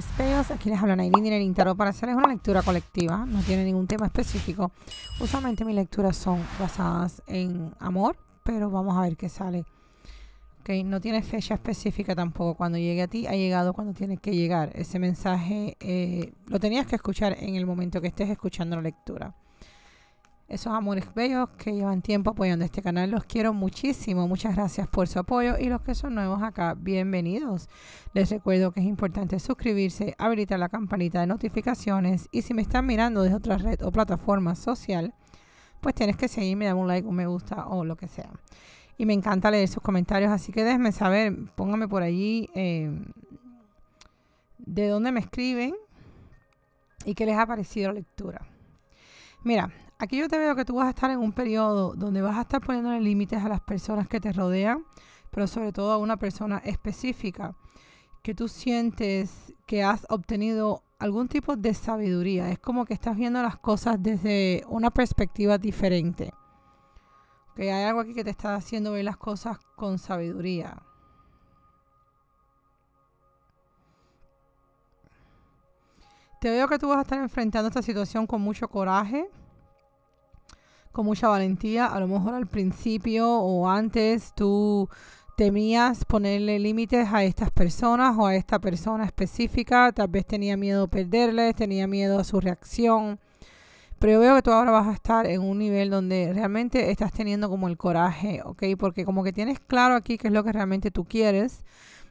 Esperas, Aquí les hablan y en interno para hacerles una lectura colectiva. No tiene ningún tema específico. Usualmente mis lecturas son basadas en amor, pero vamos a ver qué sale. Okay, no tiene fecha específica tampoco. Cuando llegue a ti, ha llegado cuando tienes que llegar. Ese mensaje eh, lo tenías que escuchar en el momento que estés escuchando la lectura esos amores bellos que llevan tiempo apoyando este canal. Los quiero muchísimo. Muchas gracias por su apoyo y los que son nuevos acá, bienvenidos. Les recuerdo que es importante suscribirse, habilitar la campanita de notificaciones y si me están mirando desde otra red o plataforma social, pues tienes que seguirme, darme un like, un me gusta o lo que sea. Y me encanta leer sus comentarios, así que déjenme saber, pónganme por allí em, de dónde me escriben y qué les ha parecido la lectura. Mira, Aquí yo te veo que tú vas a estar en un periodo donde vas a estar poniendo límites a las personas que te rodean, pero sobre todo a una persona específica que tú sientes que has obtenido algún tipo de sabiduría. Es como que estás viendo las cosas desde una perspectiva diferente. Que hay algo aquí que te está haciendo ver las cosas con sabiduría. Te veo que tú vas a estar enfrentando esta situación con mucho coraje, con mucha valentía. A lo mejor al principio o antes tú temías ponerle límites a estas personas o a esta persona específica. Tal vez tenía miedo perderles, tenía miedo a su reacción. Pero yo veo que tú ahora vas a estar en un nivel donde realmente estás teniendo como el coraje, ¿ok? Porque como que tienes claro aquí qué es lo que realmente tú quieres,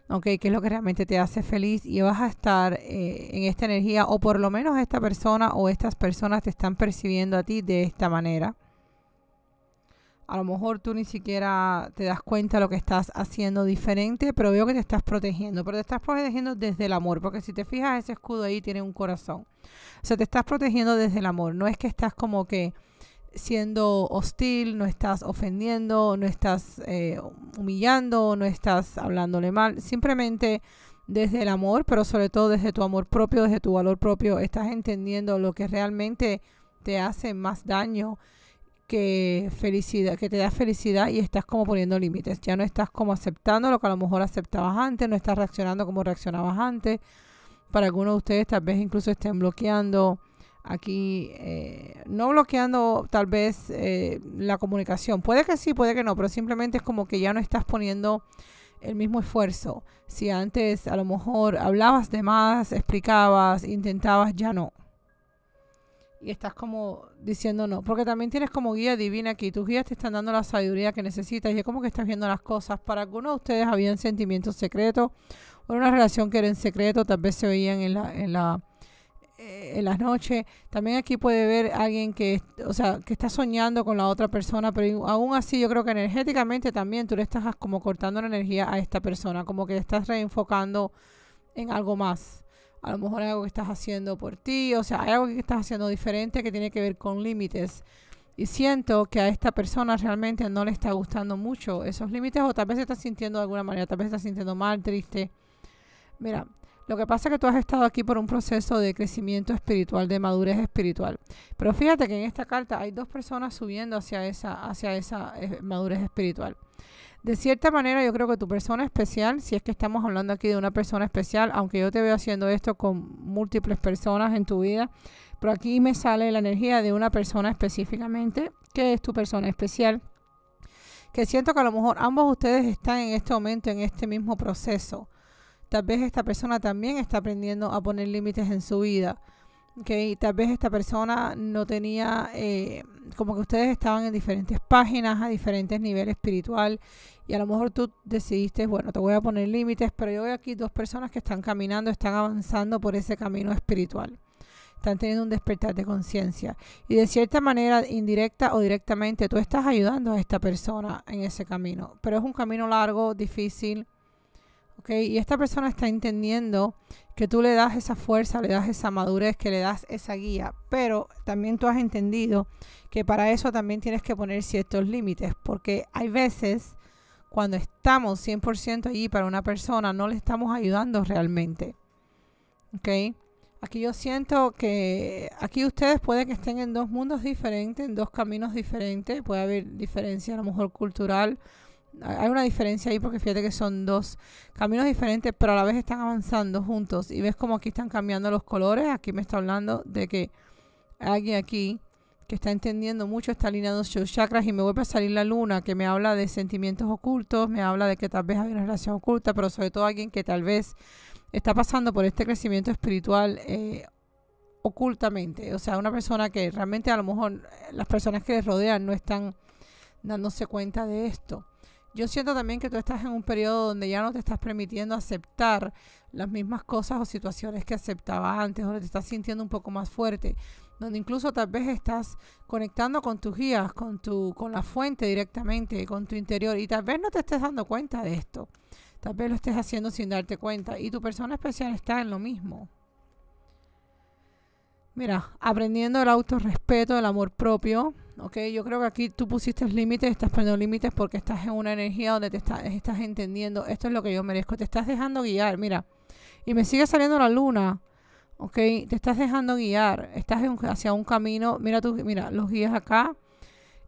¿ok? Qué es lo que realmente te hace feliz y vas a estar eh, en esta energía o por lo menos esta persona o estas personas te están percibiendo a ti de esta manera. A lo mejor tú ni siquiera te das cuenta de lo que estás haciendo diferente, pero veo que te estás protegiendo. Pero te estás protegiendo desde el amor, porque si te fijas, ese escudo ahí tiene un corazón. O sea, te estás protegiendo desde el amor. No es que estás como que siendo hostil, no estás ofendiendo, no estás eh, humillando, no estás hablándole mal, simplemente desde el amor, pero sobre todo desde tu amor propio, desde tu valor propio, estás entendiendo lo que realmente te hace más daño que felicidad, que te da felicidad y estás como poniendo límites. Ya no estás como aceptando lo que a lo mejor aceptabas antes, no estás reaccionando como reaccionabas antes. Para algunos de ustedes tal vez incluso estén bloqueando aquí, eh, no bloqueando tal vez eh, la comunicación. Puede que sí, puede que no, pero simplemente es como que ya no estás poniendo el mismo esfuerzo. Si antes a lo mejor hablabas de más, explicabas, intentabas, ya no y estás como diciendo no, porque también tienes como guía divina aquí, tus guías te están dando la sabiduría que necesitas y es como que estás viendo las cosas. Para algunos de ustedes habían sentimientos secretos o una relación que era en secreto, tal vez se oían en la... En la eh, en las noches, también aquí puede ver alguien que, o sea, que está soñando con la otra persona, pero aún así yo creo que energéticamente también tú le estás como cortando la energía a esta persona, como que le estás reenfocando en algo más a lo mejor algo que estás haciendo por ti, o sea, hay algo que estás haciendo diferente que tiene que ver con límites. Y siento que a esta persona realmente no le está gustando mucho esos límites o tal vez se está sintiendo de alguna manera, tal vez se está sintiendo mal, triste. Mira, lo que pasa es que tú has estado aquí por un proceso de crecimiento espiritual, de madurez espiritual. Pero fíjate que en esta carta hay dos personas subiendo hacia esa, hacia esa eh, madurez espiritual. De cierta manera, yo creo que tu persona especial, si es que estamos hablando aquí de una persona especial, aunque yo te veo haciendo esto con múltiples personas en tu vida, pero aquí me sale la energía de una persona específicamente, que es tu persona especial, que siento que a lo mejor ambos ustedes están en este momento, en este mismo proceso. Tal vez esta persona también está aprendiendo a poner límites en su vida. tal vez esta persona no tenía, eh, como que ustedes estaban en diferentes páginas, a diferentes niveles espiritual, y a lo mejor tú decidiste, bueno, te voy a poner límites, pero yo veo aquí dos personas que están caminando, están avanzando por ese camino espiritual. Están teniendo un despertar de conciencia. Y de cierta manera, indirecta o directamente, tú estás ayudando a esta persona en ese camino. Pero es un camino largo, difícil. Okay. Y esta persona está entendiendo que tú le das esa fuerza, le das esa madurez, que le das esa guía, pero también tú has entendido que para eso también tienes que poner ciertos límites, porque hay veces cuando estamos 100% allí para una persona, no le estamos ayudando realmente. ¿Ok? Aquí yo siento que aquí ustedes pueden que estén en dos mundos diferentes, en dos caminos diferentes. Puede haber diferencia a lo mejor cultural. Hay una diferencia ahí porque fíjate que son dos caminos diferentes, pero a la vez están avanzando juntos. Y ves como aquí están cambiando los colores. Aquí me está hablando de que alguien aquí que está entendiendo mucho, está alineando sus chakras y me vuelve a salir la luna, que me habla de sentimientos ocultos, me habla de que tal vez hay una relación oculta, pero sobre todo alguien que tal vez está pasando por este crecimiento espiritual eh, ocultamente. O sea, una persona que realmente a lo mejor eh, las personas que le rodean no están dándose cuenta de esto yo siento también que tú estás en un periodo donde ya no te estás permitiendo aceptar las mismas cosas o situaciones que aceptaba antes, donde te estás sintiendo un poco más fuerte, donde incluso tal vez estás conectando con tus guías, con tu con la fuente directamente, con tu interior y tal vez no te estés dando cuenta de esto. Tal vez lo estés haciendo sin darte cuenta y tu persona especial está en lo mismo. Mira, aprendiendo el autorrespeto, el amor propio, ¿ok? Yo creo que aquí tú pusiste límites, estás poniendo límites porque estás en una energía donde te estás entendiendo, esto es lo que yo merezco, te estás dejando guiar, mira, y me sigue saliendo la luna, ¿ok? Te estás dejando guiar, estás hacia un camino, mira tú, mira, los guías acá.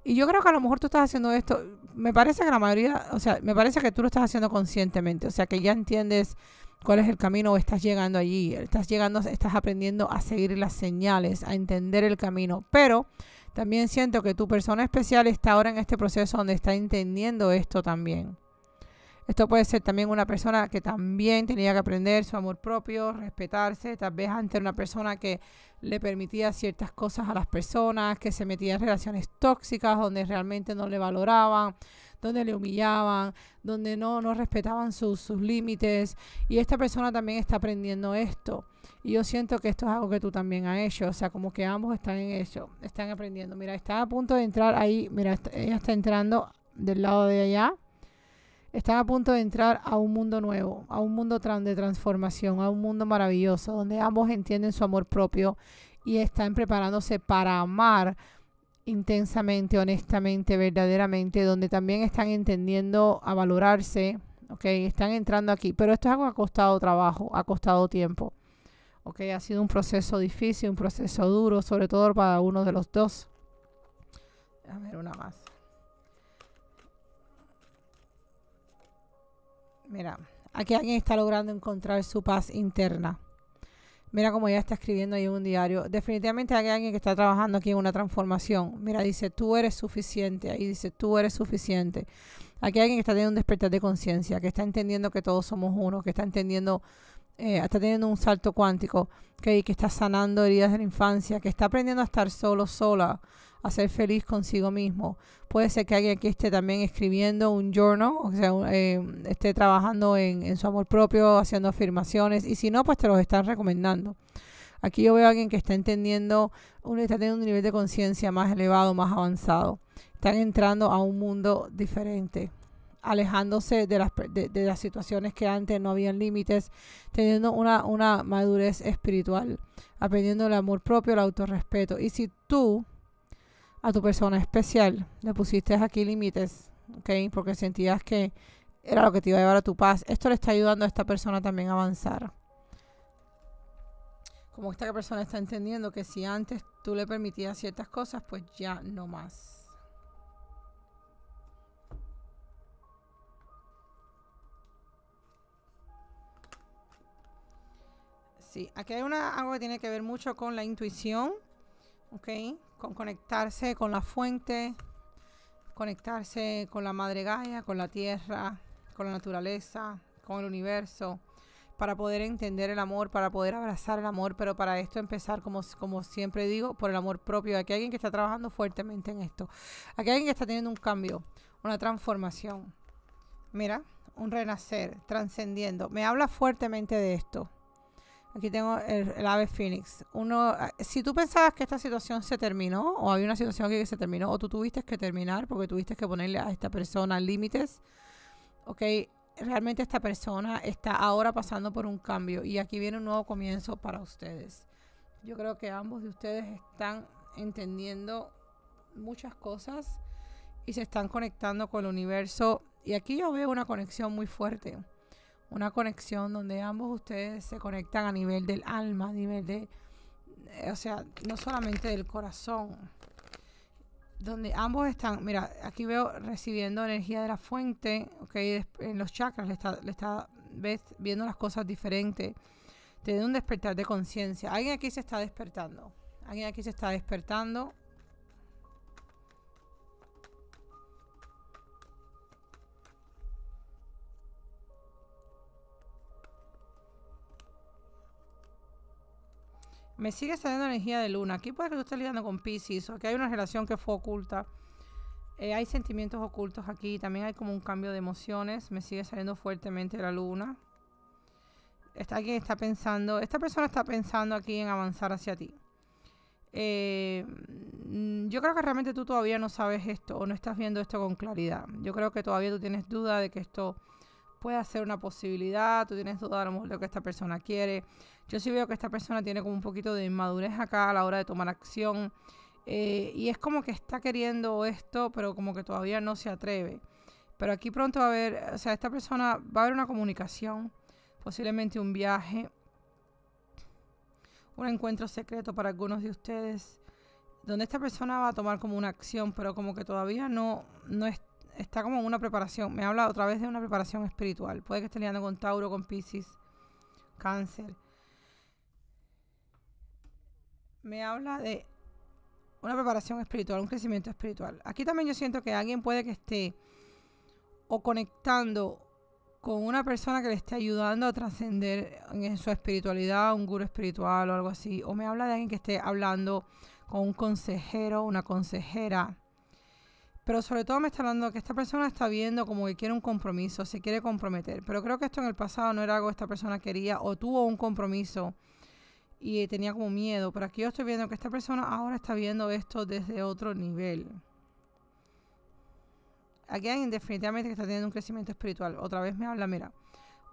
Y yo creo que a lo mejor tú estás haciendo esto, me parece que la mayoría, o sea, me parece que tú lo estás haciendo conscientemente, o sea, que ya entiendes cuál es el camino o estás llegando allí, estás llegando, estás aprendiendo a seguir las señales, a entender el camino, pero también siento que tu persona especial está ahora en este proceso donde está entendiendo esto también. Esto puede ser también una persona que también tenía que aprender su amor propio, respetarse, tal vez ante una persona que le permitía ciertas cosas a las personas, que se metía en relaciones tóxicas donde realmente no le valoraban, donde le humillaban, donde no, respetaban sus límites. Y esta persona también está aprendiendo esto. Y yo siento que esto es algo que tú también has hecho, o sea, como que ambos están en eso, están aprendiendo. Mira, está a punto de entrar ahí, mira, ella está entrando del lado de allá, están a punto de entrar a un mundo nuevo, a un mundo de transformación, a un mundo maravilloso, donde ambos entienden su amor propio y están preparándose para amar intensamente, honestamente, verdaderamente, donde también están entendiendo a valorarse, ¿ok? Están entrando aquí, pero esto es algo que ha costado trabajo, ha costado tiempo. Ok, ha sido un proceso difícil, un proceso duro, sobre todo para uno de los dos. A ver, una más. Mira, aquí alguien está logrando encontrar su paz interna. Mira cómo ya está escribiendo ahí un diario. Definitivamente hay alguien que está trabajando aquí en una transformación. Mira, dice, tú eres suficiente. Ahí dice, tú eres suficiente. Aquí hay alguien que está teniendo un despertar de conciencia, que está entendiendo que todos somos uno, que está entendiendo está eh, teniendo un salto cuántico, que está sanando heridas de la infancia, que está aprendiendo a estar solo, sola, a ser feliz consigo mismo. Puede ser que alguien aquí esté también escribiendo un journal, o sea, eh, esté trabajando en, en, su amor propio, haciendo afirmaciones, y si no, pues te los están recomendando. Aquí yo veo a alguien que está entendiendo, uno está teniendo un nivel de conciencia más elevado, más avanzado. Están entrando a un mundo diferente alejándose de las, de, las situaciones que antes no habían límites, teniendo una, madurez espiritual, aprendiendo el amor propio, el autorrespeto. Y si tú a tu persona especial le pusiste aquí límites, porque sentías que era lo que te iba a llevar a tu paz, esto le está ayudando a esta persona también a avanzar como esta persona está entendiendo que si antes tú le permitías ciertas cosas, pues ya no más. Sí, aquí hay una, algo que tiene que ver mucho con la intuición, ¿ok? Con conectarse con la fuente, conectarse con la madre Gaia, con la tierra, con la naturaleza, con el universo, para poder entender el amor, para poder abrazar el amor, pero para esto empezar, como, como siempre digo, por el amor propio. Aquí hay alguien que está trabajando fuertemente en esto. Aquí hay alguien que está teniendo un cambio, una transformación. Mira, un renacer, trascendiendo. Me habla fuertemente de esto. Aquí tengo el, ave Phoenix. Uno, ah, si tú pensabas que esta situación se terminó, o había una situación que se terminó, o tú tuviste que terminar porque tuviste que ponerle a esta persona límites, ok, realmente esta persona está ahora pasando por un cambio y aquí viene un nuevo comienzo para ustedes. Yo creo que ambos de ustedes están entendiendo muchas cosas y se están conectando con el universo. Y aquí yo veo una conexión muy fuerte una conexión donde ambos ustedes se conectan a nivel del alma, a nivel de, eh, o sea, no solamente del corazón, donde ambos están, mira, aquí veo recibiendo energía de la fuente, ok, en los chakras le está, le está ves, viendo las cosas diferentes, te da un despertar de conciencia, alguien aquí se está despertando, alguien aquí se está despertando, me sigue saliendo energía de luna. Aquí puede que tú estés lidiando con Pisces o que hay una relación que fue oculta. Eh, hay sentimientos ocultos aquí. También hay como un cambio de emociones. Me sigue saliendo fuertemente la luna. Está, aquí, está pensando, esta persona está pensando aquí en avanzar hacia ti. Eh, mm, yo creo que realmente tú todavía no sabes esto o no estás viendo esto con claridad. Yo creo que todavía tú tienes duda de que esto pueda ser una posibilidad, tú tienes duda de lo que esta persona quiere yo sí veo que esta persona tiene como un poquito de inmadurez acá a la hora de tomar acción. Eh, y es como que está queriendo esto, pero como que todavía no se atreve. Pero aquí pronto va a haber, o sea, esta persona va a haber una comunicación, posiblemente un viaje, un encuentro secreto para algunos de ustedes, donde esta persona va a tomar como una acción, pero como que todavía no, no está como una preparación. Me habla otra vez de una preparación espiritual. Puede que esté liando con Tauro, con Pisces, Cáncer me habla de una preparación espiritual, un crecimiento espiritual. Aquí también yo siento que alguien puede que esté o conectando con una persona que le esté ayudando a trascender en su espiritualidad, un guru espiritual o algo así. O me habla de alguien que esté hablando con un consejero, una consejera. Pero sobre todo me está hablando que esta persona está viendo como que quiere un compromiso, se quiere comprometer. Pero creo que esto en el pasado no era algo que esta persona quería o tuvo un compromiso y tenía como miedo, pero aquí yo estoy viendo que esta persona ahora está viendo esto desde otro nivel. Aquí hay indefinidamente que está teniendo un crecimiento espiritual. Otra vez me habla, mira,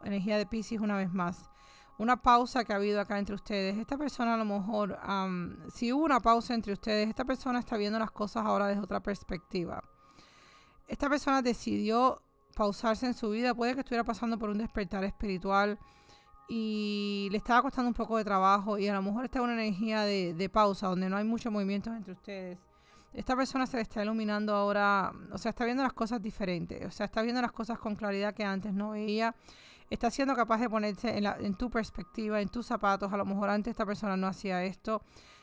energía de Pisces una vez más. Una pausa que ha habido acá entre ustedes. Esta persona a lo mejor, si hubo una pausa entre ustedes, esta persona está viendo las cosas ahora desde otra perspectiva. Esta persona decidió pausarse en su vida. Puede que estuviera pasando por un despertar espiritual y le estaba costando un poco de trabajo y a lo mejor está en una energía de, de pausa donde no hay muchos movimientos entre ustedes. Esta persona se le está iluminando ahora, o sea, está viendo las cosas diferentes, o sea, está viendo las cosas con claridad que antes no veía, está siendo capaz de ponerse en, en tu perspectiva, en tus zapatos, a lo mejor antes esta persona no hacía esto,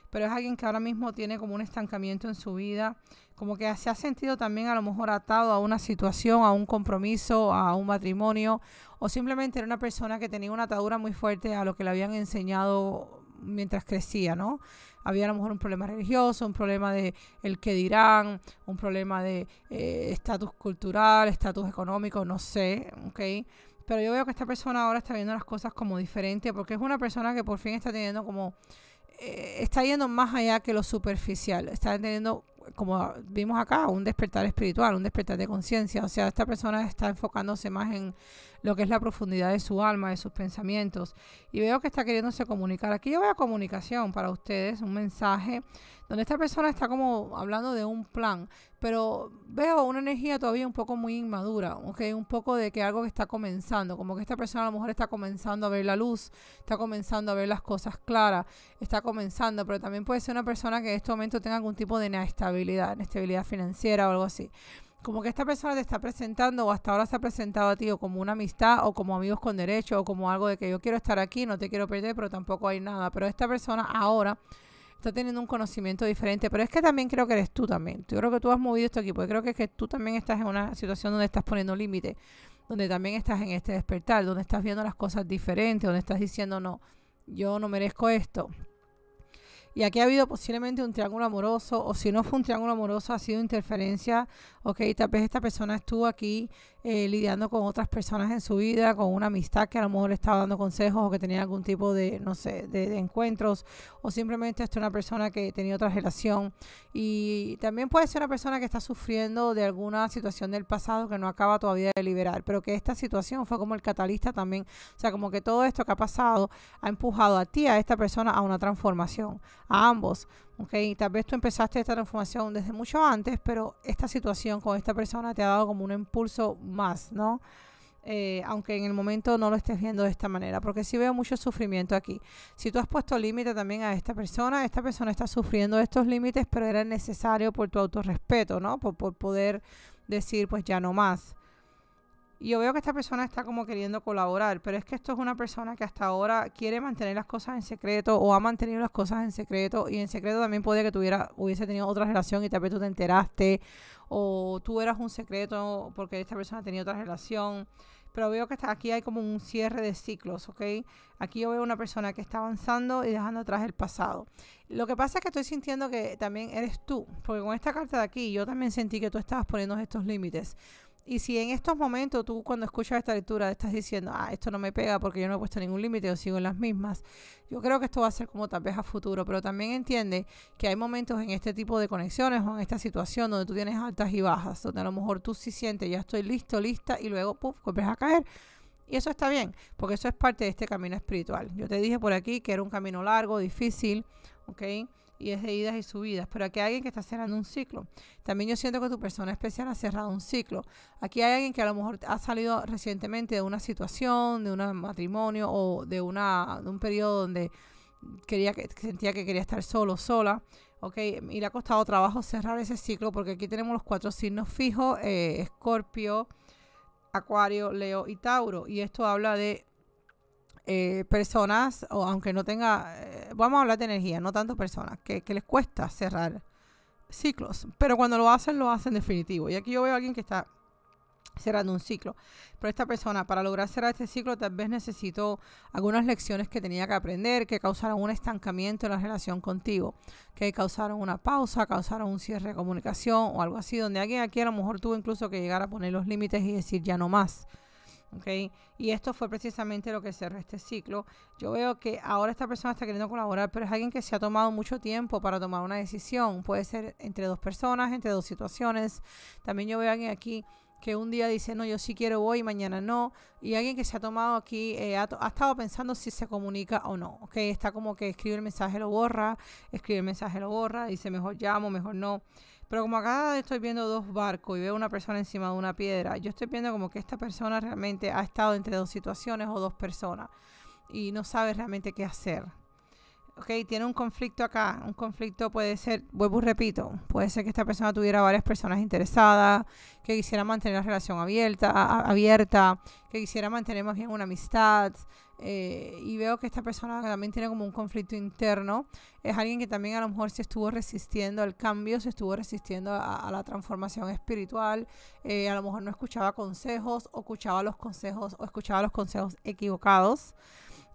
pero es alguien que ahora mismo tiene como un estancamiento en su vida, como que se ha sentido también a lo mejor atado a una situación, a un compromiso, a un matrimonio, o simplemente era una persona que tenía una atadura muy fuerte a lo que le habían enseñado mientras crecía, ¿no? Había a lo mejor un problema religioso, un problema de el que dirán, un problema de eh, estatus cultural, estatus económico, no sé, ¿ok? Pero yo veo que esta persona ahora está viendo las cosas como diferente porque es una persona que por fin está teniendo como eh, está yendo más allá que lo superficial, está teniendo, como vimos acá, un despertar espiritual, un despertar de conciencia, o sea, esta persona está enfocándose más en lo que es la profundidad de su alma, de sus pensamientos. Y veo que está queriéndose comunicar. Aquí yo veo comunicación para ustedes, un mensaje, donde esta persona está como hablando de un plan, pero veo una energía todavía un poco muy inmadura, Un poco de que algo que está comenzando, como que esta persona a lo mejor está comenzando a ver la luz, está comenzando a ver las cosas claras, está comenzando, pero también puede ser una persona que en este momento tenga algún tipo de inestabilidad, inestabilidad financiera o algo así como que esta persona te está presentando o hasta ahora se ha presentado a ti o como una amistad o como amigos con derecho o como algo de que yo quiero estar aquí, no te quiero perder, pero tampoco hay nada. Pero esta persona ahora está teniendo un conocimiento diferente, pero es que también creo que eres tú también. Yo creo que tú has movido esto aquí, porque creo que que tú también estás en una situación donde estás poniendo límite, donde también estás en este despertar, donde estás viendo las cosas diferentes, donde estás diciendo no, yo no merezco esto, y aquí ha habido posiblemente un triángulo amoroso, o si no fue un triángulo amoroso, ha sido interferencia, ok, tal vez esta persona estuvo aquí eh, lidiando con otras personas en su vida, con una amistad que a lo mejor le estaba dando consejos o que tenía algún tipo de, no sé, de, encuentros, o simplemente hasta una persona que tenía otra relación. Y también puede ser una persona que está sufriendo de alguna situación del pasado que no acaba todavía de liberar, pero que esta situación fue como el catalista también, o sea, como que todo esto que ha pasado ha empujado a ti, a esta persona, a una transformación, a ambos. Okay, tal vez tú empezaste esta transformación desde mucho antes, pero esta situación con esta persona te ha dado como un impulso más, ¿no? Eh, aunque en el momento no lo estés viendo de esta manera, porque sí veo mucho sufrimiento aquí. Si tú has puesto límite también a esta persona, esta persona está sufriendo estos límites, pero era necesario por tu autorrespeto, ¿no? por poder decir, pues ya no más. Y yo veo que esta persona está como queriendo colaborar, pero es que esto es una persona que hasta ahora quiere mantener las cosas en secreto o ha mantenido las cosas en secreto y en secreto también podría que tuviera, hubiese tenido otra relación y tal vez tú te enteraste o tú eras un secreto porque esta persona tenía otra relación. Pero veo que aquí hay como un cierre de ciclos, ¿ok? Aquí yo veo una persona que está avanzando y dejando atrás el pasado. Lo que pasa es que estoy sintiendo que también eres tú, porque con esta carta de aquí yo también sentí que tú estabas poniendo estos límites. Y si en estos momentos tú cuando escuchas esta lectura estás diciendo, ah, esto no me pega porque yo no he puesto ningún límite, o sigo en las mismas, yo creo que esto va a ser como tal vez a futuro, pero también entiende que hay momentos en este tipo de conexiones o en esta situación donde tú tienes altas y bajas, donde a lo mejor tú sí sientes, ya estoy listo, lista, y luego, puff, vuelves a caer. Y eso está bien, porque eso es parte de este camino espiritual. Yo te dije por aquí que era un camino largo, difícil, ¿ok? y es de idas y subidas, pero aquí hay alguien que está cerrando un ciclo. También yo siento que tu persona especial ha cerrado un ciclo. Aquí hay alguien que a lo mejor ha salido recientemente de una situación, de un matrimonio o de, una, un periodo donde quería que, sentía que quería estar solo, sola. Ok, y le ha costado trabajo cerrar ese ciclo porque aquí tenemos los cuatro signos fijos, eh, Escorpio, Acuario, Leo y Tauro. Y esto habla de eh, personas, o aunque no tenga, eh, vamos a hablar de energía, no tanto personas, que, que, les cuesta cerrar ciclos, pero cuando lo hacen, lo hacen definitivo. Y aquí yo veo a alguien que está cerrando un ciclo, pero esta persona para lograr cerrar este ciclo tal vez necesitó algunas lecciones que tenía que aprender, que causaron un estancamiento en la relación contigo, que causaron una pausa, causaron un cierre de comunicación o algo así, donde alguien aquí a lo mejor tuvo incluso que llegar a poner los límites y decir ya no más Okay. Y esto fue precisamente lo que cerró este ciclo. Yo veo que ahora esta persona está queriendo colaborar, pero es alguien que se ha tomado mucho tiempo para tomar una decisión. Puede ser entre dos personas, entre dos situaciones. También yo veo a alguien aquí que un día dice, no, yo sí quiero voy, mañana no. Y alguien que se ha tomado aquí, eh, ha, estado pensando si se comunica o no. Okay, está como que escribe el mensaje, lo borra, escribe el mensaje, lo borra, dice mejor llamo, mejor no. Pero como acá estoy viendo dos barcos y veo una persona encima de una piedra, yo estoy viendo como que esta persona realmente ha estado entre dos situaciones o dos personas y no sabe realmente qué hacer. Ok, tiene un conflicto acá. Un conflicto puede ser, vuelvo y repito, puede ser que esta persona tuviera varias personas interesadas, que quisiera mantener la relación abierta, abierta que quisiera mantener más bien una amistad, eh, y veo que esta persona también tiene como un conflicto interno. Es alguien que también a lo mejor se estuvo resistiendo al cambio, se estuvo resistiendo a, la transformación espiritual. Eh, a lo mejor no escuchaba consejos o escuchaba los consejos o escuchaba los consejos equivocados.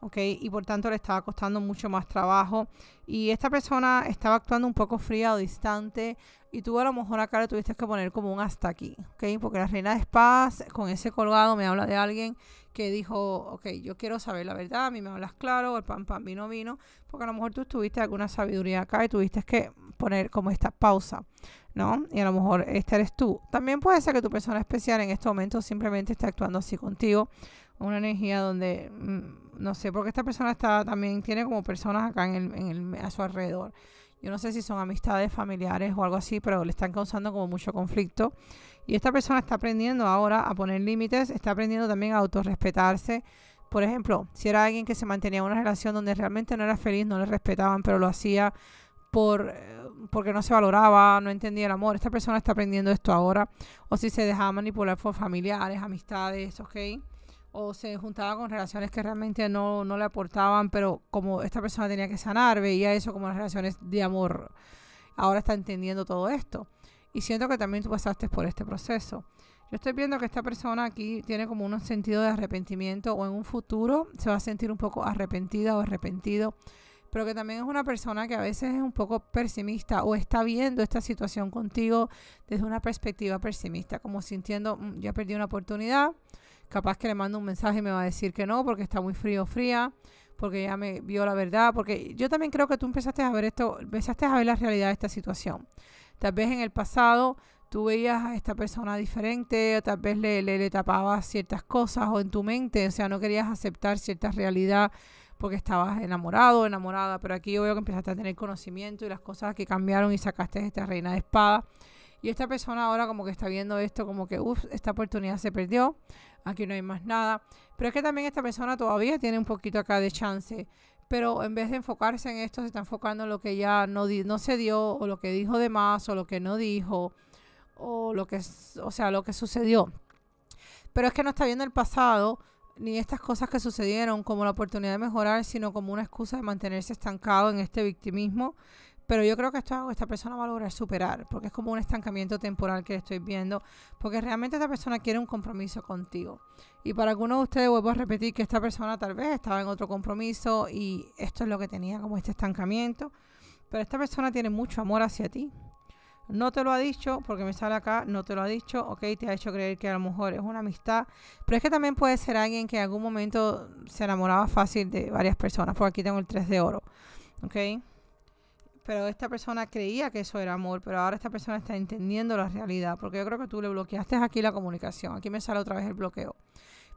¿ok? Y por tanto le estaba costando mucho más trabajo. Y esta persona estaba actuando un poco fría o distante y tú a lo mejor acá le tuviste que poner como un hasta aquí, okay Porque la reina de espadas con ese colgado me habla de alguien que dijo, ok, yo quiero saber la verdad, a mí me hablas claro, el pan pan vino vino, porque a lo mejor tú tuviste alguna sabiduría acá y tuviste que poner como esta pausa, ¿no? Y a lo mejor esta eres tú. También puede ser que tu persona especial en este momento simplemente esté actuando así contigo, una energía donde, mm, no sé, porque esta persona está también tiene como personas acá en el, en el, a su alrededor yo no sé si son amistades, familiares o algo así, pero le están causando como mucho conflicto. Y esta persona está aprendiendo ahora a poner límites, está aprendiendo también a autorrespetarse. Por ejemplo, si era alguien que se mantenía en una relación donde realmente no era feliz, no le respetaban, pero lo hacía por eh, porque no se valoraba, no entendía el amor. Esta persona está aprendiendo esto ahora. O si se dejaba manipular por familiares, amistades, ¿ok? o se juntaba con relaciones que realmente no, no le aportaban, pero como esta persona tenía que sanar, veía eso como las relaciones de amor. Ahora está entendiendo todo esto. Y siento que también tú pasaste por este proceso. Yo estoy viendo que esta persona aquí tiene como un sentido de arrepentimiento o en un futuro se va a sentir un poco arrepentida o arrepentido, pero que también es una persona que a veces es un poco pesimista o está viendo esta situación contigo desde una perspectiva pesimista, como sintiendo, mm, ya perdí una oportunidad, capaz que le mando un mensaje y me va a decir que no, porque está muy frío, fría, porque ya me vio la verdad, porque yo también creo que tú empezaste a ver esto, empezaste a ver la realidad de esta situación. Tal vez en el pasado tú veías a esta persona diferente, tal vez le, le, le tapabas ciertas cosas o en tu mente, o sea, no querías aceptar cierta realidad porque estabas enamorado, enamorada, pero aquí yo veo que empezaste a tener conocimiento y las cosas que cambiaron y sacaste de esta reina de espada. Y esta persona ahora como que está viendo esto como que, uff, esta oportunidad se perdió, aquí no hay más nada. Pero es que también esta persona todavía tiene un poquito acá de chance. Pero en vez de enfocarse en esto, se está enfocando en lo que ya no, no se dio, o lo que dijo de más, o lo que no dijo, o lo que, o sea, lo que sucedió. Pero es que no está viendo el pasado, ni estas cosas que sucedieron como la oportunidad de mejorar, sino como una excusa de mantenerse estancado en este victimismo pero yo creo que esto, esta persona va a lograr superar, porque es como un estancamiento temporal que estoy viendo, porque realmente esta persona quiere un compromiso contigo. Y para algunos de ustedes vuelvo a repetir que esta persona tal vez estaba en otro compromiso y esto es lo que tenía como este estancamiento, pero esta persona tiene mucho amor hacia ti. No te lo ha dicho, porque me sale acá, no te lo ha dicho, ok, te ha hecho creer que a lo mejor es una amistad, pero es que también puede ser alguien que en algún momento se enamoraba fácil de varias personas, porque aquí tengo el 3 de oro, ok pero esta persona creía que eso era amor, pero ahora esta persona está entendiendo la realidad, porque yo creo que tú le bloqueaste aquí la comunicación, aquí me sale otra vez el bloqueo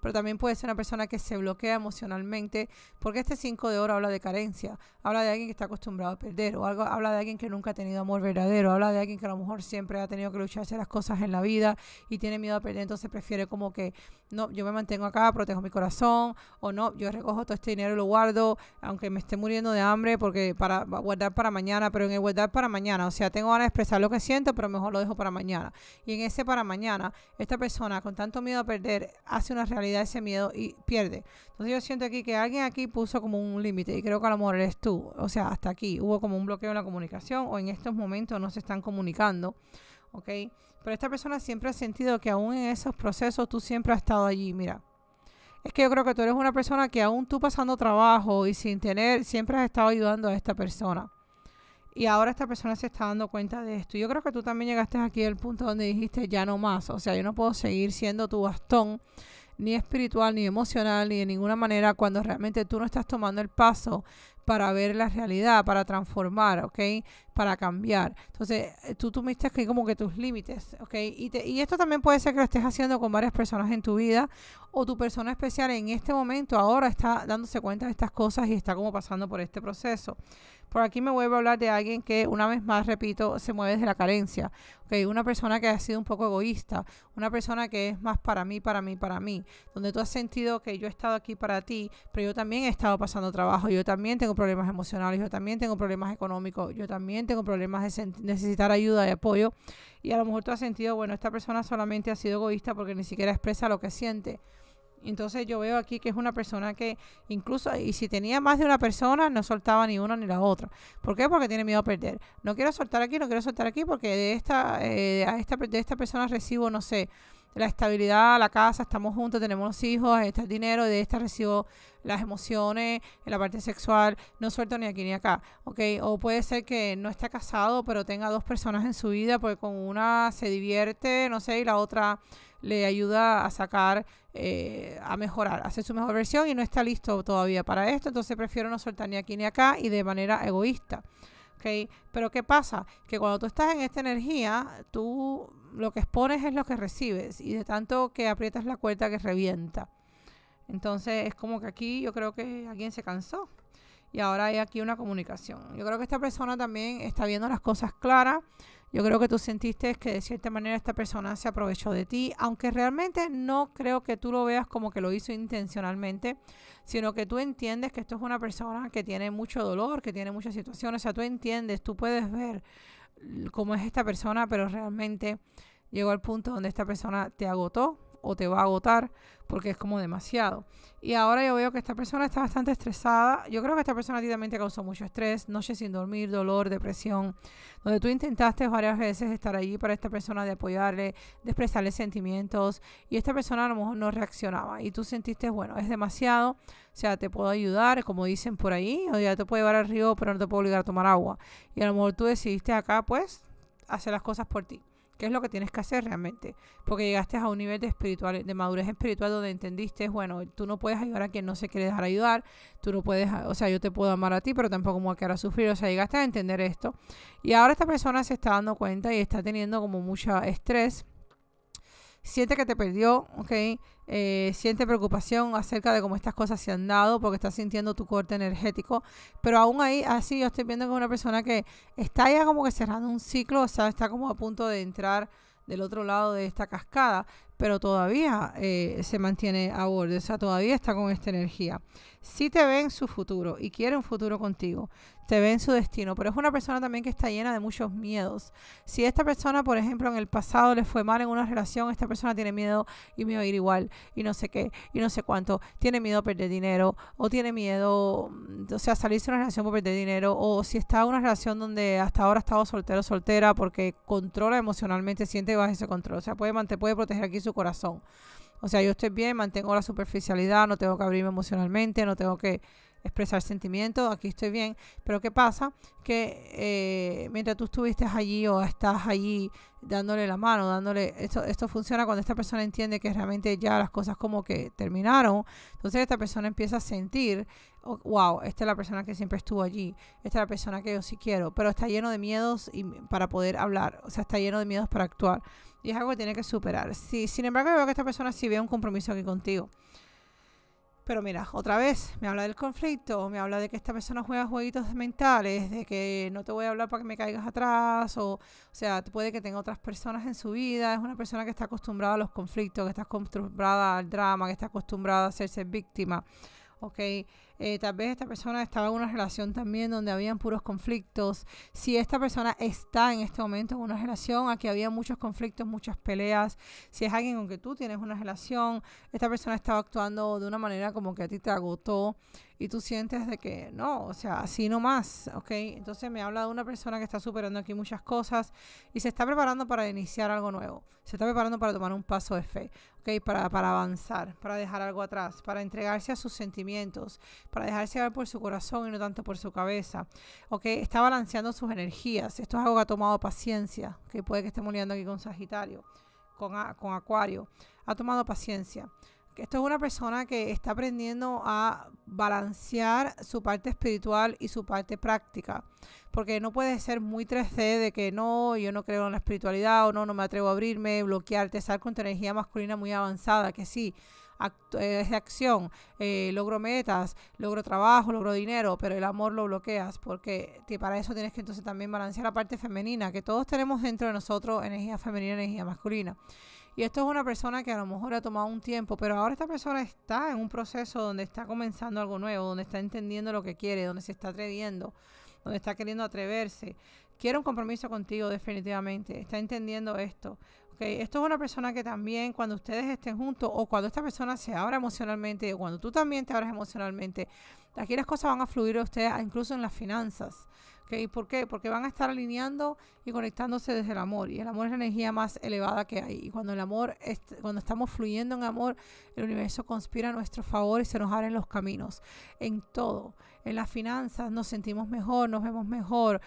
pero también puede ser una persona que se bloquea emocionalmente, porque este 5 de oro habla de carencia, habla de alguien que está acostumbrado a perder, o algo, habla de alguien que nunca ha tenido amor verdadero, habla de alguien que a lo mejor siempre ha tenido que lucharse las cosas en la vida y tiene miedo a perder, entonces prefiere como que, no, yo me mantengo acá, protejo mi corazón, o no, yo recojo todo este dinero y lo guardo, aunque me esté muriendo de hambre, porque para guardar para mañana, pero en el guardar para mañana, o sea, tengo ganas de expresar lo que siento, pero mejor lo dejo para mañana. Y en ese para mañana, esta persona con tanto miedo a perder hace una realidad ese miedo y pierde. Entonces yo siento aquí que alguien aquí puso como un límite y creo que a lo mejor eres tú. O sea, hasta aquí hubo como un bloqueo en la comunicación o en estos momentos no se están comunicando. ¿Ok? Pero esta persona siempre ha sentido que aún en esos procesos tú siempre has estado allí. Mira, es que yo creo que tú eres una persona que aún tú pasando trabajo y sin tener, siempre has estado ayudando a esta persona. Y ahora esta persona se está dando cuenta de esto. Yo creo que tú también llegaste aquí al punto donde dijiste ya no más. O sea, yo no puedo seguir siendo tu bastón ni espiritual, ni emocional, ni de ninguna manera, cuando realmente tú no estás tomando el paso para ver la realidad, para transformar, ¿ok? Para cambiar. Entonces, eh, tú tuviste que como que tus límites, ¿ok? Y, esto también puede ser que lo estés haciendo con varias personas en tu vida o tu persona especial en este momento ahora está dándose cuenta de estas cosas y está como pasando por este proceso. Por aquí me vuelvo a hablar de alguien que, una vez más, repito, se mueve desde la carencia. ¿ok? Una persona que ha sido un poco egoísta, una persona que es más para mí, para mí, para mí, donde tú has sentido que yo he estado aquí para ti, pero yo también he estado pasando trabajo, yo también tengo problemas emocionales, yo también tengo problemas económicos, yo también tengo problemas de necesitar ayuda y apoyo. Y a lo mejor tú has sentido, bueno, esta persona solamente ha sido egoísta porque ni siquiera expresa lo que siente. Entonces yo veo aquí que es una persona que incluso, y si tenía más de una persona, no soltaba ni una ni la otra. ¿Por qué? Porque tiene miedo a perder. No quiero soltar aquí, no quiero soltar aquí porque de esta, eh, a esta, de esta persona recibo, no sé, la estabilidad, la casa, estamos juntos, tenemos los hijos, este es dinero, de esta recibo las emociones, en la parte sexual, no suelto ni aquí ni acá, ¿ok? O puede ser que no esté casado, pero tenga dos personas en su vida, porque con una se divierte, no sé, y la otra le ayuda a sacar, eh, a mejorar, a hacer su mejor versión y no está listo todavía para esto, entonces prefiero no soltar ni aquí ni acá y de manera egoísta. ¿ok? Pero ¿qué pasa? Que cuando tú estás en esta energía, tú lo que expones es lo que recibes y de tanto que aprietas la cuerda que revienta. Entonces es como que aquí yo creo que alguien se cansó y ahora hay aquí una comunicación. Yo creo que esta persona también está viendo las cosas claras. Yo creo que tú sentiste que de cierta manera esta persona se aprovechó de ti, aunque realmente no creo que tú lo veas como que lo hizo intencionalmente, sino que tú entiendes que esto es una persona que tiene mucho dolor, que tiene muchas situaciones, o sea, tú entiendes, tú puedes ver cómo es esta persona, pero realmente llegó al punto donde esta persona te agotó, o te va a agotar porque es como demasiado. Y ahora yo veo que esta persona está bastante estresada. Yo creo que esta persona a ti también causó mucho estrés, noches sin dormir, dolor, depresión, donde tú intentaste varias veces estar allí para esta persona, de apoyarle, de expresarle sentimientos y esta persona a lo mejor no reaccionaba y tú sentiste, bueno, es demasiado, o sea, te puedo ayudar, como dicen por ahí, o ya te puedo llevar al río, pero no te puedo obligar a tomar agua. Y a lo mejor tú decidiste acá, pues, hacer las cosas por ti. ¿Qué es lo que tienes que hacer realmente? Porque llegaste a un nivel de, espiritual, de madurez espiritual donde entendiste, bueno, tú no puedes ayudar a quien no se quiere dejar ayudar, tú no puedes, o sea, yo te puedo amar a ti, pero tampoco me voy a quedar a sufrir, o sea, llegaste a entender esto. Y ahora esta persona se está dando cuenta y está teniendo como mucho estrés siente que te perdió, ¿ok? Eh, siente preocupación acerca de cómo estas cosas se han dado porque estás sintiendo tu corte energético. Pero aún ahí, así yo estoy viendo que es una persona que está ya como que cerrando un ciclo, o sea, está como a punto de entrar del otro lado de esta cascada, pero todavía eh, se mantiene a borde, o sea, todavía está con esta energía. Si te ve en su futuro y quiere un futuro contigo, te ve en su destino, pero es una persona también que está llena de muchos miedos. Si esta persona, por ejemplo, en el pasado le fue mal en una relación, esta persona tiene miedo y me va a ir igual y no sé qué y no sé cuánto, tiene miedo a perder dinero o tiene miedo, mm, o sea, salirse de una relación por perder dinero o si está en una relación donde hasta ahora ha estado soltero soltera porque controla emocionalmente, siente a ese control, o sea, puede, puede proteger aquí su corazón. O sea, yo estoy bien, mantengo la superficialidad, no tengo que abrirme emocionalmente, no tengo que expresar sentimientos, aquí estoy bien, pero ¿qué pasa? Que eh, mientras tú estuviste allí o estás allí dándole la mano, dándole, esto, esto funciona cuando esta persona entiende que realmente ya las cosas como que terminaron, entonces esta persona empieza a sentir, wow, esta es la persona que siempre estuvo allí, esta es la persona que yo sí quiero, pero está lleno de miedos y, para poder hablar, o sea, está lleno de miedos para actuar y es algo que tiene que superar. Si, sin embargo, veo que esta persona sí ve un compromiso aquí contigo. Pero mira, otra vez me habla del conflicto, me habla de que esta persona juega jueguitos mentales, de que no te voy a hablar para que me caigas atrás, o, o sea, puede que tenga otras personas en su vida, es una persona que está acostumbrada a los conflictos, que está acostumbrada al drama, que está acostumbrada a hacerse víctima ok, eh, tal vez esta persona estaba en una relación también donde habían puros conflictos. Si esta persona está en este momento en una relación, aquí había muchos conflictos, muchas peleas. Si es alguien con que tú tienes una relación, esta persona estaba actuando de una manera como que a ti te agotó y tú sientes de que no, o sea, así no más, ¿ok? Entonces me habla de una persona que está superando aquí muchas cosas y se está preparando para iniciar algo nuevo, se está preparando para tomar un paso de fe, ¿ok? Para, para avanzar, para dejar algo atrás, para entregarse a sus sentimientos, para dejarse ver por su corazón y no tanto por su cabeza, ¿ok? Está balanceando sus energías, esto es algo que ha tomado paciencia, que puede que estemos liando aquí con Sagitario, con, con Acuario, ha tomado paciencia esto es una persona que está aprendiendo a balancear su parte espiritual y su parte práctica. Porque no puede ser muy 3D de que no, yo no creo en la espiritualidad o no, no me atrevo a abrirme, bloquearte, sal con tu energía masculina muy avanzada, que sí, eh, es de acción, eh, logro metas, logro trabajo, logro dinero, pero el amor lo bloqueas porque para eso tienes que entonces también balancear la parte femenina, que todos tenemos dentro de nosotros energía femenina, energía masculina. Y esto es una persona que a lo mejor ha tomado un tiempo, pero ahora esta persona está en un proceso donde está comenzando algo nuevo, donde está entendiendo lo que quiere, donde se está atreviendo, donde está queriendo atreverse. Quiere un compromiso contigo definitivamente, está entendiendo esto. Okay. Esto es una persona que también cuando ustedes estén juntos o cuando esta persona se abra emocionalmente o cuando tú también te abras emocionalmente, aquí las cosas van a fluir a ustedes incluso en las finanzas. ¿Por qué? Porque van a estar alineando y conectándose desde el amor. Y el amor es la energía más elevada que hay. Y cuando el amor, cuando estamos fluyendo en amor, el universo conspira a nuestro favor y se nos abren los caminos. En todo. En las finanzas nos sentimos mejor, nos vemos mejor,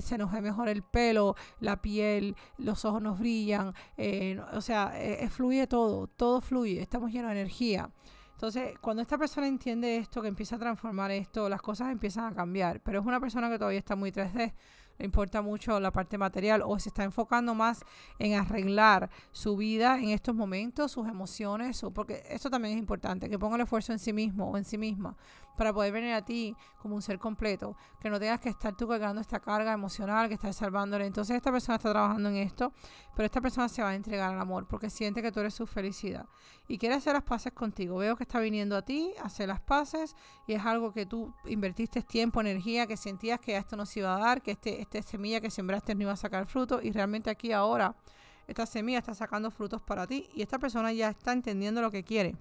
se nos ve mejor el pelo, la piel, los ojos nos brillan. Eh, o sea, eh, eh, fluye todo, todo fluye. Estamos llenos de energía. Entonces, cuando esta persona entiende esto, que empieza a transformar esto, las cosas empiezan a cambiar. Pero es una persona que todavía está muy 3D, le importa mucho la parte material o se está enfocando más en arreglar su vida en estos momentos, sus emociones, porque eso también es importante, que ponga el esfuerzo en sí mismo o en sí misma para poder venir a ti como un ser completo, que no tengas que estar tú cargando esta carga emocional, que estás salvándole. Entonces esta persona está trabajando en esto, pero esta persona se va a entregar al amor porque siente que tú eres su felicidad y quiere hacer las paces contigo. Veo que está viniendo a ti, hacer las paces y es algo que tú invertiste tiempo, energía, que sentías que esto no se iba a dar, que este, semilla que sembraste no iba a sacar fruto y realmente aquí ahora esta semilla está sacando frutos para ti y esta persona ya está entendiendo lo que quiere.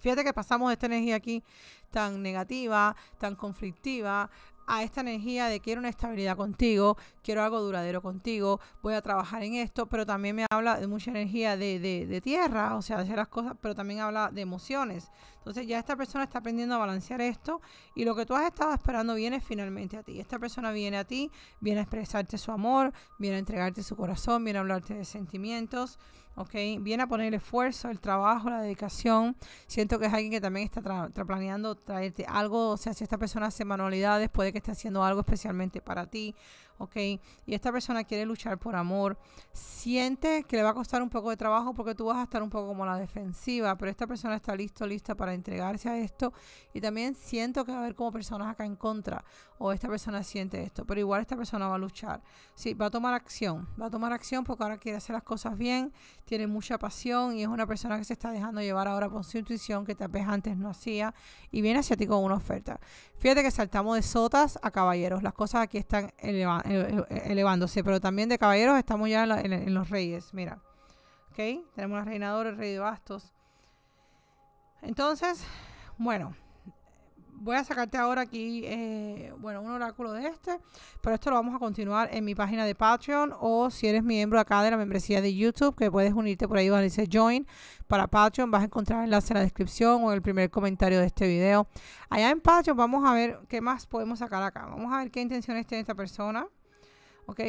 Fíjate que pasamos de esta energía aquí tan negativa, tan conflictiva, a esta energía de quiero una estabilidad contigo, quiero algo duradero contigo, voy a trabajar en esto, pero también me habla de mucha energía de, tierra, o sea, de hacer las cosas, pero también habla de emociones, entonces ya esta persona está aprendiendo a balancear esto y lo que tú has estado esperando viene finalmente a ti. Esta persona viene a ti, viene a expresarte su amor, viene a entregarte su corazón, viene a hablarte de sentimientos, ¿ok? Viene a poner el esfuerzo, el trabajo, la dedicación. Siento que es alguien que también está planeando traerte algo, o sea, si esta persona hace manualidades, puede que esté haciendo algo especialmente para ti ¿ok? Y esta persona quiere luchar por amor. Siente que le va a costar un poco de trabajo porque tú vas a estar un poco como la defensiva, pero esta persona está listo, lista para entregarse a esto. Y también siento que va a haber como personas acá en contra o esta persona siente esto, pero igual esta persona va a luchar. Sí, va a tomar acción, va a tomar acción porque ahora quiere hacer las cosas bien, tiene mucha pasión y es una persona que se está dejando llevar ahora por su intuición que tal vez antes no hacía y viene hacia ti con una oferta. Fíjate que saltamos de sotas a caballeros, las cosas aquí están elevadas eh, elevándose, pero también de caballeros estamos ya en, los reyes, mira. ¿Ok? Tenemos la reinadora, el rey de bastos. Entonces, bueno, voy a sacarte ahora aquí, eh, bueno, un oráculo de este, pero esto lo vamos a continuar en mi página de Patreon o si eres miembro acá de la membresía de YouTube, que puedes unirte por ahí donde dice Join para Patreon, vas a encontrar el enlace en la descripción o en el primer comentario de este video. Allá en Patreon vamos a ver qué más podemos sacar acá, vamos a ver qué intenciones tiene esta persona.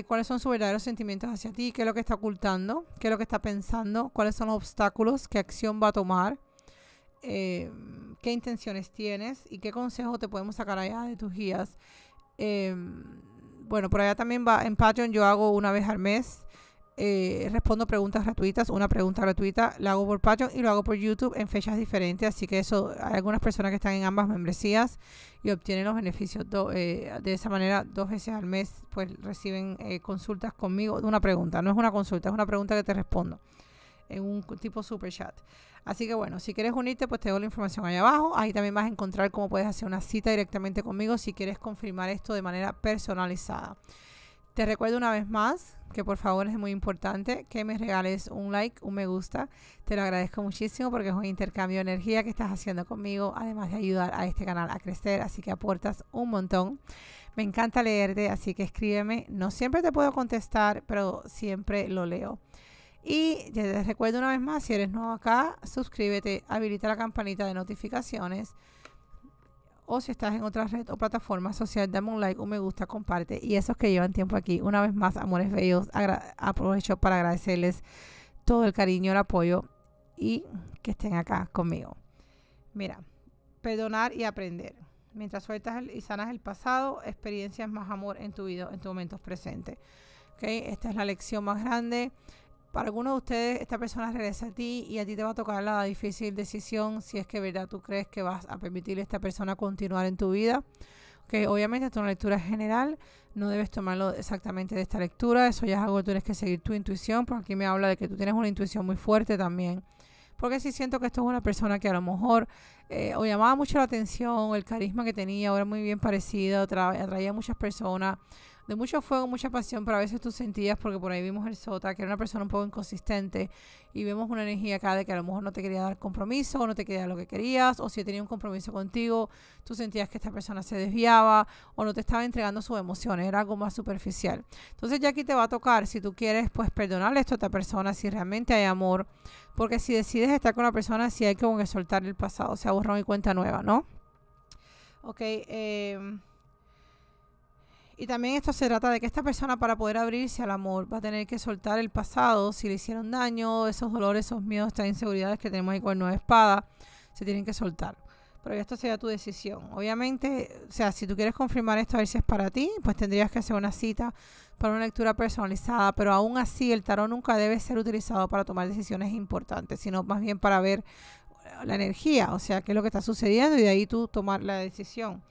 ¿Cuáles son sus verdaderos sentimientos hacia ti? ¿Qué es lo que está ocultando? ¿Qué es lo que está pensando? ¿Cuáles son los obstáculos? ¿Qué acción va a tomar? Em, ¿Qué intenciones tienes? ¿Y qué consejos te podemos sacar allá de tus guías? Em, bueno, por allá también va en Patreon, yo hago una vez al mes eh, respondo preguntas gratuitas. Una pregunta gratuita la hago por Patreon y lo hago por YouTube en fechas diferentes. Así que eso, hay algunas personas que están en ambas membresías y obtienen los beneficios eh, de esa manera dos veces al mes. Pues reciben eh, consultas conmigo de una pregunta. No es una consulta, es una pregunta que te respondo en un tipo super chat. Así que bueno, si quieres unirte, pues te doy la información ahí abajo. Ahí también vas a encontrar cómo puedes hacer una cita directamente conmigo si quieres confirmar esto de manera personalizada. Te recuerdo una vez más que por favor es muy importante que me regales un like, un me gusta. Te lo agradezco muchísimo porque es un intercambio de energía que estás haciendo conmigo, además de ayudar a este canal a crecer, así que aportas un montón. Me encanta leerte, así que escríbeme. No siempre te puedo contestar, pero siempre lo leo. Y te recuerdo una vez más, si eres nuevo acá, suscríbete, habilita la campanita de notificaciones o si estás en otra red o plataforma social, dame un like, un me gusta, comparte. Y esos que llevan tiempo aquí, una vez más, amores bellos, aprovecho para agradecerles todo el cariño, el apoyo y que estén acá conmigo. Mira, perdonar y aprender. Mientras sueltas y sanas el pasado, experiencias más amor en tu vida, en tu momentos presentes. Esta es la lección más grande para algunos de ustedes esta persona regresa a ti y a ti te va a tocar la difícil decisión si es que verdad tú crees que vas a permitir a esta persona continuar en tu vida. Que obviamente es una lectura general, no debes tomarlo exactamente de esta lectura, eso ya es algo que tienes que seguir tu intuición, porque aquí me habla de que tú tienes una intuición muy fuerte también. Porque sí siento que esto es una persona que a lo mejor eh, o llamaba mucho la atención, el carisma que tenía, ahora era muy bien parecido, atraía a muchas personas, de mucho fuego, mucha pasión, pero a veces tú sentías, porque por ahí vimos el Sota, que era una persona un poco inconsistente, y vemos una energía acá de que a lo mejor no te quería dar compromiso, o no te quería dar lo que querías, o si tenía un compromiso contigo, tú sentías que esta persona se desviaba, o no te estaba entregando sus emociones, era algo más superficial. Entonces ya aquí te va a tocar, si tú quieres, pues perdonarle esto a esta persona, si realmente hay amor, porque si decides estar con una persona, sí hay como que soltar el pasado, se sea, borrón y cuenta nueva, ¿no? Ok, eh y también esto se trata de que esta persona para poder abrirse al amor va a tener que soltar el pasado, si le hicieron daño, esos dolores, esos miedos, estas inseguridades que tenemos ahí con nueva espada, se tienen que soltar. Pero esto sería tu decisión. Obviamente, o sea, si tú quieres confirmar esto a ver si es para ti, pues tendrías que hacer una cita para una lectura personalizada, pero aún así el tarot nunca debe ser utilizado para tomar decisiones importantes, sino más bien para ver la energía, o sea, qué es lo que está sucediendo y de ahí tú tomar la decisión.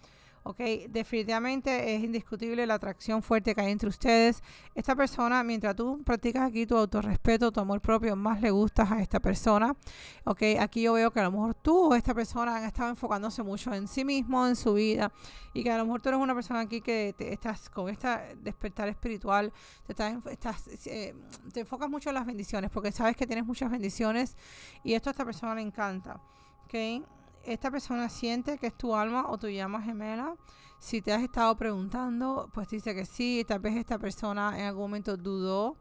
¿ok? Definitivamente es indiscutible la atracción fuerte que hay entre ustedes. Esta persona, mientras tú practicas aquí tu autorrespeto, tu amor propio, más le gustas a esta persona, ¿ok? Aquí yo veo que a lo mejor tú o esta persona han estado enfocándose mucho en sí mismo, en su vida, y que a lo mejor tú eres una persona aquí que estás con esta despertar espiritual, te, estás, eh, te enfocas mucho en las bendiciones, porque sabes que tienes muchas bendiciones y esto a esta persona le encanta, ¿ok? esta persona siente que es tu alma o tu llama gemela. Si te has estado preguntando, pues dice que sí, tal vez esta persona en algún momento dudó,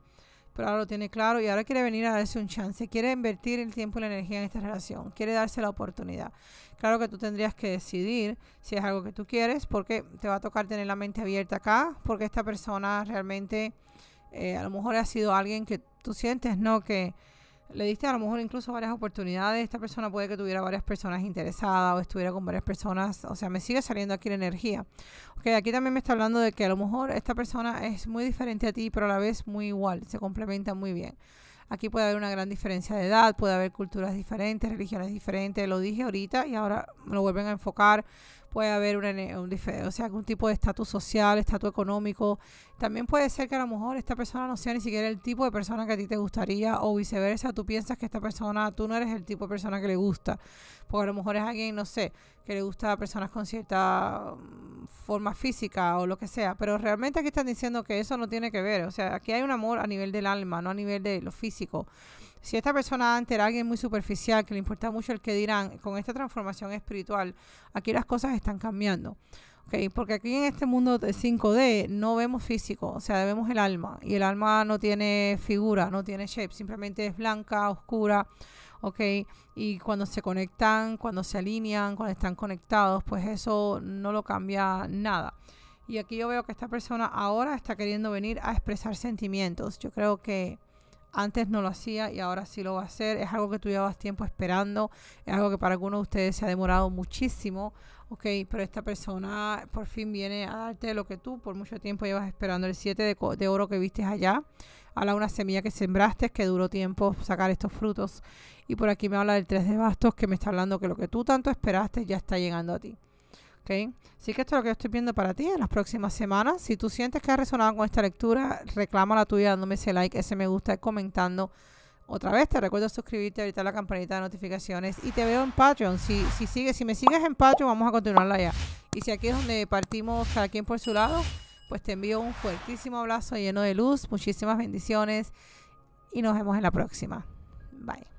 pero ahora lo tiene claro y ahora quiere venir a darse un chance, quiere invertir el tiempo y la energía en esta relación, quiere darse la oportunidad. Claro que tú tendrías que decidir si es algo que tú quieres, porque te va a tocar tener la mente abierta acá, porque esta persona realmente eh, a lo mejor ha sido alguien que tú sientes, ¿no? Que le diste a lo mejor incluso varias oportunidades. Esta persona puede que tuviera varias personas interesadas o estuviera con varias personas. O sea, me sigue saliendo aquí la energía. Ok, aquí también me está hablando de que a lo mejor esta persona es muy diferente a ti, pero a la vez muy igual. Se complementa muy bien. Aquí puede haber una gran diferencia de edad, puede haber culturas diferentes, religiones diferentes. Lo dije ahorita y ahora lo vuelven a enfocar puede haber un, o sea, algún tipo de estatus social, estatus económico. También puede ser que a lo mejor esta persona no sea ni siquiera el tipo de persona que a ti te gustaría o viceversa, tú piensas que esta persona, tú no eres el tipo de persona que le gusta, porque a lo mejor es alguien, no sé, que le gusta a personas con cierta mm, forma física o lo que sea, pero realmente aquí están diciendo que eso no tiene que ver, o sea, aquí hay un amor a nivel del alma, no a nivel de lo físico. Si esta persona antes era alguien muy superficial, que le importa mucho el que dirán, con esta transformación espiritual, aquí las cosas están cambiando. Okay, porque aquí en este mundo de 5D no vemos físico, o sea, vemos el alma. Y el alma no tiene figura, no tiene shape, simplemente es blanca, oscura. ¿ok? Y cuando se conectan, cuando se alinean, cuando están conectados, pues eso no lo cambia nada. Y aquí yo veo que esta persona ahora está queriendo venir a expresar sentimientos. Yo creo que antes no lo hacía y ahora sí lo va a hacer. Es algo que tú llevabas tiempo esperando. Es algo que para algunos de ustedes se ha demorado muchísimo. pero esta persona por fin viene a darte lo que tú por mucho tiempo llevas esperando. El 7 de, oro que viste allá. a la una semilla que sembraste, que duró tiempo sacar estos frutos. Y por aquí me habla del 3 de bastos, que me está hablando que lo que tú tanto esperaste ya está llegando a ti. Así que esto es lo que yo estoy viendo para ti en las próximas semanas. Si tú sientes que ha resonado con esta lectura, reclama la tuya dándome ese like, ese me gusta, comentando. Otra vez te recuerdo suscribirte, ahorita la campanita de notificaciones y te veo en Patreon. Si, si, sigues, si me sigues en Patreon, vamos a continuarla ya. Y si aquí es donde partimos cada quien por su lado, pues te envío un fuertísimo abrazo lleno de luz, muchísimas bendiciones y nos vemos en la próxima. Bye.